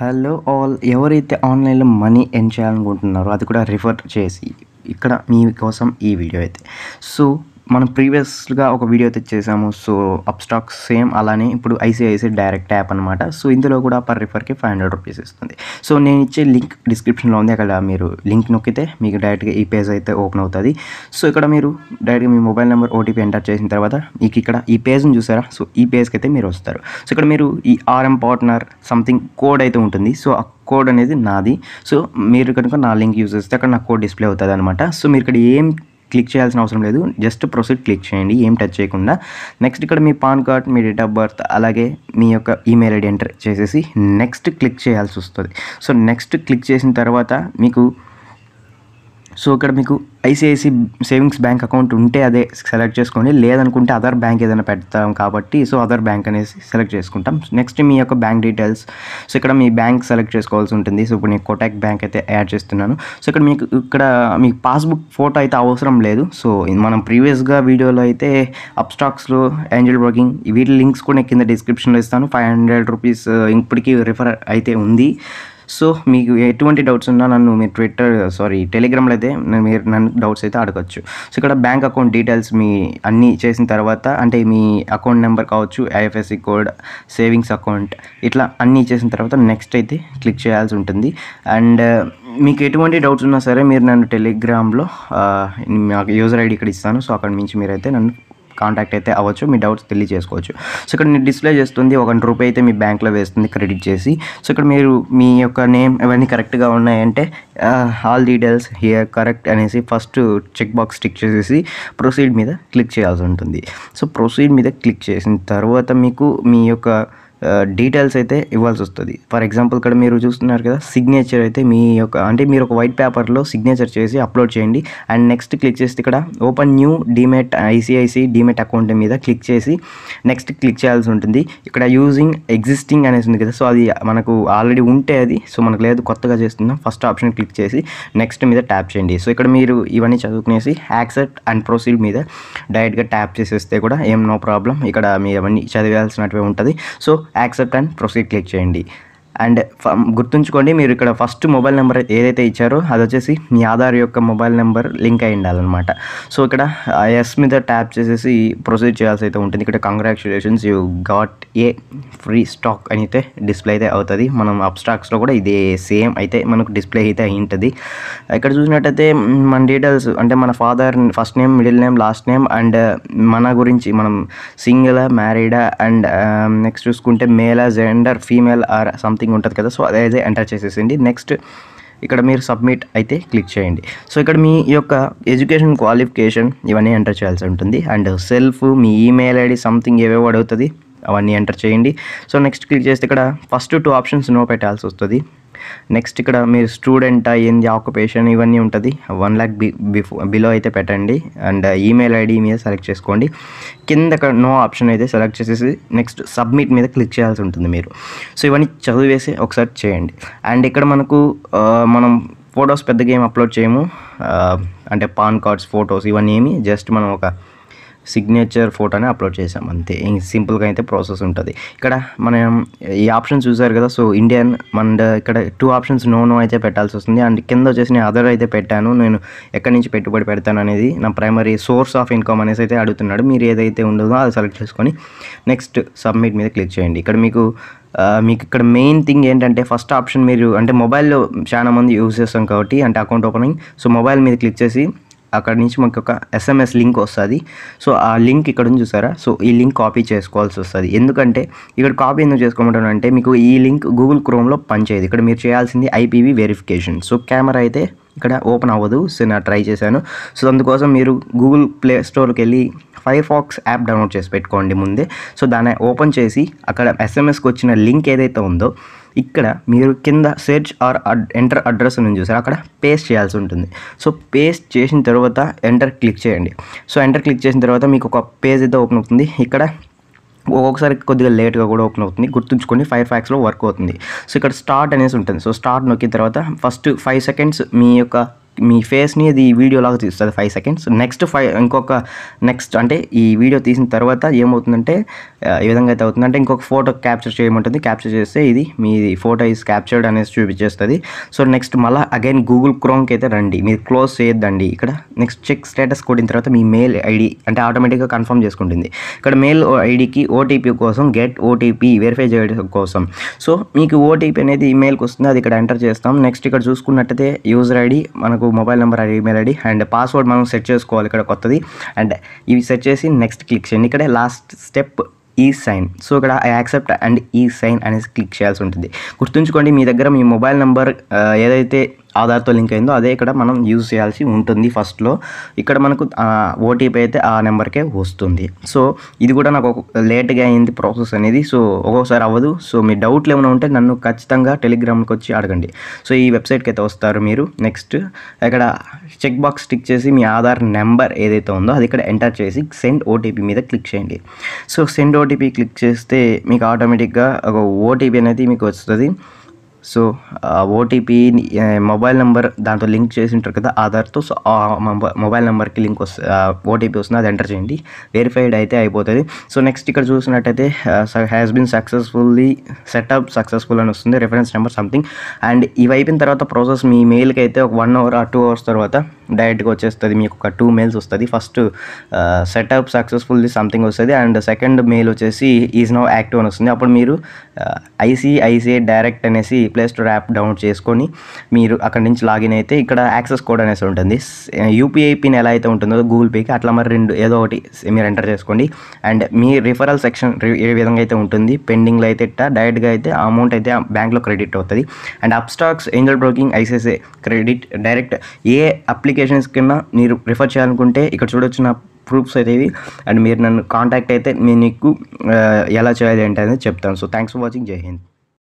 hello all ఎవరైతే ఆన్లైన్లో money ఎన్ చేయాలనుకుంటున్నారో అది కూడా రిఫర్ చేసి ఇక్కడ మీ కోసం ఈ వీడియో అయితే సో మనం ప్రీవియస్గా ఒక వీడియో తెచ్చేసాము సో సో స్టాక్స్ సేమ్ అలానే ఇప్పుడు ఐసిఐసిఐ డైరెక్ట్ యాప్ అనమాట సో ఇందులో కూడా పర్ రిఫర్కి ఫైవ్ హండ్రెడ్ రూపీస్ ఇస్తుంది సో నేను ఇచ్చే లింక్ డిస్క్రిప్షన్లో ఉంది అక్కడ మీరు లింక్ నొక్కితే మీకు డైరెక్ట్గా ఈ పేజ్ అయితే ఓపెన్ అవుతుంది సో ఇక్కడ మీరు డైరెక్ట్గా మీ మొబైల్ నెంబర్ ఓటీపీ ఎంటర్ చేసిన తర్వాత మీకు ఇక్కడ ఈ పేజ్ని చూసారా సో ఈ పేజ్కి అయితే మీరు వస్తారు సో ఇక్కడ మీరు ఈ ఆర్ఎం పార్ట్నర్ సంథింగ్ కోడ్ అయితే ఉంటుంది సో ఆ కోడ్ అనేది నాది సో మీరు కనుక నా లింక్ యూజ్ చేస్తే అక్కడ నా కోడ్ డిస్ప్లే అవుతుంది అనమాట సో మీరు ఇక్కడ ఏం క్లిక్ చేయాల్సిన అవసరం లేదు జస్ట్ ప్రొసీడ్ క్లిక్ చేయండి ఏం టచ్ చేయకుండా నెక్స్ట్ ఇక్కడ మీ పాన్ కార్డ్ మీ డేట్ ఆఫ్ బర్త్ అలాగే మీ యొక్క ఈమెయిల్ ఐడి ఎంటర్ చేసేసి నెక్స్ట్ క్లిక్ చేయాల్సి వస్తుంది సో నెక్స్ట్ క్లిక్ చేసిన తర్వాత మీకు సో ఇక్కడ మీకు ఐసిఐసి సేవింగ్స్ బ్యాంక్ అకౌంట్ ఉంటే అదే సెలెక్ట్ చేసుకోండి లేదనుకుంటే అదర్ బ్యాంక్ ఏదైనా పెడతాం కాబట్టి సో అదర్ బ్యాంక్ అనేసి సెలెక్ట్ చేసుకుంటాం నెక్స్ట్ మీ యొక్క బ్యాంక్ డీటెయిల్స్ సో ఇక్కడ మీ బ్యాంక్ సెలెక్ట్ చేసుకోవాల్సి ఉంటుంది సో ఇప్పుడు నేను కోటాక్ బ్యాంక్ అయితే యాడ్ చేస్తున్నాను సో ఇక్కడ మీకు ఇక్కడ మీ పాస్బుక్ ఫోటో అయితే అవసరం లేదు సో మనం ప్రీవియస్గా వీడియోలో అయితే అప్ స్టాక్స్లో ఏంజల్ బ్రోకింగ్ వీటి లింక్స్ కూడా నేను కింద డిస్క్రిప్షన్లో ఇస్తాను ఫైవ్ హండ్రెడ్ రూపీస్ ఇప్పటికీ రిఫర్ అయితే ఉంది సో మీకు ఎటువంటి డౌట్స్ ఉన్నా నన్ను మీరు ట్విట్టర్ సారీ టెలిగ్రామ్లో అయితే మీరు నన్ను డౌట్స్ అయితే అడగచ్చు సో ఇక్కడ బ్యాంక్ అకౌంట్ డీటెయిల్స్ మీ అన్నీ చేసిన తర్వాత అంటే మీ అకౌంట్ నెంబర్ కావచ్చు ఐఎఫ్ఎస్సి కోడ్ సేవింగ్స్ అకౌంట్ ఇట్లా అన్నీ చేసిన తర్వాత నెక్స్ట్ అయితే క్లిక్ చేయాల్సి ఉంటుంది అండ్ uh, మీకు ఎటువంటి డౌట్స్ ఉన్నా సరే మీరు నన్ను టెలిగ్రామ్లో యూజర్ ఐడి ఇక్కడ ఇస్తాను సో అక్కడ నుంచి మీరైతే నన్ను కాంటాక్ట్ అయితే అవ్వచ్చు మీ డౌట్స్ తెలియజేసుకోవచ్చు సో ఇక్కడ మీరు డిస్ప్లే చేస్తుంది ఒక రూపాయి అయితే మీ బ్యాంక్లో వేస్తుంది క్రెడిట్ చేసి సో ఇక్కడ మీరు మీ యొక్క నేమ్ ఇవన్నీ కరెక్ట్గా ఉన్నాయంటే ఆల్ డీటెయిల్స్ హియర్ కరెక్ట్ అనేసి ఫస్ట్ చెక్ బాక్స్ టిక్ చేసేసి ప్రొసీడ్ మీద క్లిక్ చేయాల్సి ఉంటుంది సో ప్రొసీడ్ మీద క్లిక్ చేసిన తర్వాత మీకు మీ యొక్క డీటెయిల్స్ అయితే ఇవ్వాల్సి వస్తుంది ఫర్ ఎగ్జాంపుల్ ఇక్కడ మీరు చూస్తున్నారు కదా సిగ్నేచర్ అయితే మీ యొక్క అంటే మీరు ఒక వైట్ పేపర్లో సిగ్నేచర్ చేసి అప్లోడ్ చేయండి అండ్ నెక్స్ట్ క్లిక్ చేస్తే ఇక్కడ open new demat ICICI demat account మీద క్లిక్ చేసి నెక్స్ట్ క్లిక్ చేయాల్సి ఉంటుంది ఇక్కడ యూజింగ్ ఎగ్జిస్టింగ్ అనేసి ఉంది కదా సో అది మనకు ఆల్రెడీ ఉంటే అది సో మనకు లేదు కొత్తగా చేస్తున్నాం ఫస్ట్ ఆప్షన్ క్లిక్ చేసి నెక్స్ట్ మీద ట్యాప్ చేయండి సో ఇక్కడ మీరు ఇవన్నీ చదువుకునేసి యాక్సెప్ట్ అండ్ ప్రొసీడ్ మీద డైరెక్ట్గా ట్యాప్ చేసేస్తే కూడా ఏం నో ప్రాబ్లం ఇక్కడ మీరు అవన్నీ చదివాల్సినట్టుగా ఉంటుంది so accept and proceed click చేయండి అండ్ గుర్తుంచుకోండి మీరు ఇక్కడ ఫస్ట్ మొబైల్ నెంబర్ ఏదైతే ఇచ్చారో అది వచ్చేసి మీ ఆధార్ యొక్క మొబైల్ నెంబర్ లింక్ అయి ఉండాలన్నమాట సో ఇక్కడ ఎస్ మీద ట్యాప్ చేసేసి ప్రొసీడ్ చేయాల్సి అయితే ఉంటుంది ఇక్కడ congratulations you got a free stock అని అయితే డిస్ప్లే అయితే అవుతుంది మనం అప్ స్టాక్స్లో కూడా ఇదే సేమ్ అయితే మనకు డిస్ప్లే అయితే అయి ఉంటుంది ఇక్కడ చూసినట్టయితే మన డీటెయిల్స్ అంటే మన father first name middle name last name and మన గురించి మనం సింగిల్ మ్యారీడా అండ్ నెక్స్ట్ చూసుకుంటే మేలా gender female or something something ఉంటుంది కదా సో అదే ఎంటర్ చేసేసింది నెక్స్ట్ ఇక్కడ మీరు సబ్మిట్ అయితే క్లిక్ చేయండి సో ఇక్కడ మీ యొక్క ఎడ్యుకేషన్ క్వాలిఫికేషన్ ఇవన్నీ ఎంటర్ చేయాల్సి ఉంటుంది అండ్ సెల్ఫ్ మీ ఈమెయిల్ ఐడి సంథింగ్ ఏవేవో అడుగుతుంది అవన్నీ ఎంటర్ చేయండి సో నెక్స్ట్ క్లిక్ చేస్తే ఇక్కడ ఫస్ట్ టూ ఆప్షన్స్ నో పెట్టాల్సి వస్తుంది నెక్స్ట్ ఇక్కడ మీరు స్టూడెంట్ ఏంది ఆక్యుపేషన్ ఇవన్నీ ఉంటుంది వన్ ల్యాక్ బి బిఫో బిలో అయితే పెట్టండి అండ్ ఈమెయిల్ ఐడి మీద సెలెక్ట్ చేసుకోండి కింద నో ఆప్షన్ అయితే సెలెక్ట్ చేసేసి నెక్స్ట్ సబ్మిట్ మీద క్లిక్ చేయాల్సి ఉంటుంది మీరు సో ఇవన్నీ చదివేసి ఒకసారి చేయండి అండ్ ఇక్కడ మనకు uh, మనం ఫొటోస్ పెద్దగా ఏం అప్లోడ్ చేయము uh, అంటే పాన్ కార్డ్స్ ఫొటోస్ ఇవన్నీ ఏమి జస్ట్ మనం ఒక సిగ్నేచర్ ఫోటోని అప్లోడ్ చేసాం అంతే సింపుల్గా అయితే ప్రాసెస్ ఉంటుంది ఇక్కడ మనం ఈ ఆప్షన్ చూసారు కదా సో ఇండియన్ మన ఇక్కడ టూ ఆప్షన్స్ నో నో అయితే పెట్టాల్సి వస్తుంది అండ్ కింద వచ్చేసి నేను అదర్ అయితే పెట్టాను నేను ఎక్కడి నుంచి పెట్టుబడి పెడతాను అనేది నా ప్రైమరీ సోర్స్ ఆఫ్ ఇన్కమ్ అనేసి అయితే అడుగుతున్నాడు మీరు ఏదైతే ఉండదో అది సెలెక్ట్ చేసుకొని నెక్స్ట్ సబ్మిట్ మీద క్లిక్ చేయండి ఇక్కడ మీకు మీకు ఇక్కడ మెయిన్ థింగ్ ఏంటంటే ఫస్ట్ ఆప్షన్ మీరు అంటే మొబైల్లో చాలా మంది యూజ్ చేస్తాం కాబట్టి అంటే అకౌంట్ ఓపెనింగ్ సో మొబైల్ మీద క్లిక్ చేసి అక్కడ నుంచి మనకి ఒక ఎస్ఎంఎస్ లింక్ వస్తుంది సో ఆ లింక్ ఇక్కడ ఉంది చూసారా సో ఈ లింక్ కాపీ చేసుకోవాల్సి వస్తుంది ఎందుకంటే ఇక్కడ కాపీ ఎందుకు చేసుకోమంటాను అంటే మీకు ఈ లింక్ గూగుల్ క్రోమ్లో పనిచేయదు ఇక్కడ మీరు చేయాల్సింది ఐపీవీ వెరిఫికేషన్ సో కెమెరా అయితే ఇక్కడ ఓపెన్ అవ్వదు సో నేను ట్రై చేశాను సో అందుకోసం మీరు గూగుల్ ప్లే స్టోర్కి వెళ్ళి ఫైర్ ఫాక్స్ యాప్ డౌన్లోడ్ చేసి పెట్టుకోండి ముందే సో దాన్ని ఓపెన్ చేసి అక్కడ ఎస్ఎంఎస్కి వచ్చిన లింక్ ఏదైతే ఉందో ఇక్కడ మీరు కింద సెర్చ్ ఆర్ ఎంటర్ అడ్రస్ నుంచి చూసారు అక్కడ పేస్ట్ చేయాల్సి ఉంటుంది సో పేస్ట్ చేసిన తర్వాత ఎంటర్ క్లిక్ చేయండి సో ఎంటర్ క్లిక్ చేసిన తర్వాత మీకు ఒక పేజ్ అయితే ఓపెన్ అవుతుంది ఇక్కడ ఒక్కొక్కసారి కొద్దిగా లేట్గా కూడా ఓపెన్ అవుతుంది గుర్తుంచుకోండి ఫైర్ ఫ్యాక్స్లో వర్క్ అవుతుంది సో ఇక్కడ స్టార్ట్ అనేసి ఉంటుంది సో స్టార్ట్ నొక్కిన తర్వాత ఫస్ట్ ఫైవ్ సెకండ్స్ మీ యొక్క మీ ఫేస్ని అది వీడియోలాగా తీస్తుంది ఫైవ్ సెకండ్స్ నెక్స్ట్ ఫైవ్ ఇంకొక నెక్స్ట్ అంటే ఈ వీడియో తీసిన తర్వాత ఏమవుతుందంటే ఏ విధంగా అయితే అవుతుందంటే ఇంకొక ఫోటో క్యాప్చర్ చేయమంటుంది క్యాప్చర్ చేస్తే ఇది మీ ఫోటో ఈజ్ క్యాప్చర్డ్ అనేసి చూపించేస్తుంది సో నెక్స్ట్ మళ్ళీ అగైన్ గూగుల్ క్రోమ్కి అయితే రండి మీరు క్లోజ్ చేయొద్దండి ఇక్కడ నెక్స్ట్ చెక్ స్టేటస్ కొట్టిన తర్వాత మీ మెయిల్ ఐడి అంటే ఆటోమేటిక్గా కన్ఫర్మ్ చేసుకుంటుంది ఇక్కడ మెయిల్ ఐడికి ఓటీపీ కోసం గెట్ ఓటీపీ వెరిఫై చేయడం కోసం సో మీకు ఓటీపీ అనేది మెయిల్కి వస్తుంది అది ఇక్కడ ఎంటర్ చేస్తాం నెక్స్ట్ ఇక్కడ చూసుకున్నట్టయితే యూజర్ ఐడి మనకు mobile number email ID and password మనం సెట్ చేసుకోవాలి ఇక్కడ కొత్తది అండ్ ఇవి సెట్ చేసి నెక్స్ట్ క్లిక్ చేయండి ఇక్కడే last step e sign so ఇక్కడ I accept and e sign అనేసి క్లిక్ చేయాల్సి ఉంటుంది గుర్తుంచుకోండి మీ దగ్గర మీ మొబైల్ నెంబర్ ఏదైతే ఆధార్తో లింక్ అయిందో అదే ఇక్కడ మనం యూజ్ చేయాల్సి ఉంటుంది ఫస్ట్లో ఇక్కడ మనకు ఓటీపీ అయితే ఆ నెంబర్కే వస్తుంది సో ఇది కూడా నాకు లేట్గా అయింది ప్రాసెస్ అనేది సో ఒక్కొక్కసారి అవ్వదు సో మీ డౌట్లు ఏమైనా ఉంటే నన్ను ఖచ్చితంగా టెలిగ్రామ్కి వచ్చి అడగండి సో ఈ వెబ్సైట్కి అయితే వస్తారు మీరు నెక్స్ట్ ఇక్కడ చెక్ బాక్స్ టిక్ చేసి మీ ఆధార్ నెంబర్ ఏదైతే ఉందో అది ఇక్కడ ఎంటర్ చేసి సెండ్ ఓటీపీ మీద క్లిక్ చేయండి సో సెండ్ ఓటీపీ క్లిక్ చేస్తే మీకు ఆటోమేటిక్గా ఒక ఓటీపీ అనేది మీకు వస్తుంది సో ఓటీపీ మొబైల్ నెంబర్ దాంతో లింక్ చేసి ఉంటారు కదా ఆధార్తో సో మొబైల్ నెంబర్కి లింక్ వస్తుంది ఓటీపీ వస్తుంది అది ఎంటర్ చేయండి వెరిఫైడ్ అయితే అయిపోతుంది సో నెక్స్ట్ ఇక్కడ చూసినట్టయితే has been successfully setup successful అని వస్తుంది రెఫరెన్స్ నెంబర్ సంథింగ్ అండ్ ఇవి అయిపోయిన తర్వాత ప్రాసెస్ మీ మెయిల్కి అయితే ఒక వన్ అవర్ ఆ టూ అవర్స్ తర్వాత డైరెక్ట్గా వచ్చేస్తుంది మీకు ఒక టూ మెయిల్స్ వస్తుంది ఫస్ట్ సెటప్ సక్సెస్ఫుల్ది సంథింగ్ వస్తుంది అండ్ సెకండ్ మెయిల్ వచ్చేసి ఈజ్ నౌ యాక్టివ్ అని వస్తుంది అప్పుడు మీరు ఐసీఐసీఐ uh, డైరెక్ట్ అనేసి ప్లేస్టోర్ యాప్ డౌన్లోడ్ చేసుకొని మీరు అక్కడి నుంచి లాగిన్ అయితే ఇక్కడ యాక్సెస్ కోడ్ అనేసి ఉంటుంది యూపీఐ uh, పిన్ ఎలా అయితే ఉంటుందో గూగుల్ పేకి అట్లా మరి రెండు ఏదో ఒకటి మీరు ఎంటర్ చేసుకోండి అండ్ మీ రిఫరల్ సెక్షన్ ఏ విధంగా అయితే ఉంటుంది పెండింగ్లో అయితే ఇట్టా డైరెక్ట్గా అయితే అమౌంట్ అయితే బ్యాంక్లో క్రెడిట్ అవుతుంది and Upstox Angel broking ICICI credit direct ఏ అప్లికేషన్ నోటిఫికేషన్స్ కింద మీరు రిఫర్ చేయాలనుకుంటే ఇక్కడ చూడొచ్చు నా ప్రూఫ్స్ అయితే ఇవి అండ్ మీరు నన్ను కాంటాక్ట్ అయితే నేను మీకు ఎలా చేయాలి ఏంటి అనేది చెప్తాను సో థ్యాంక్స్ ఫర్ వాచింగ్ జై హింద్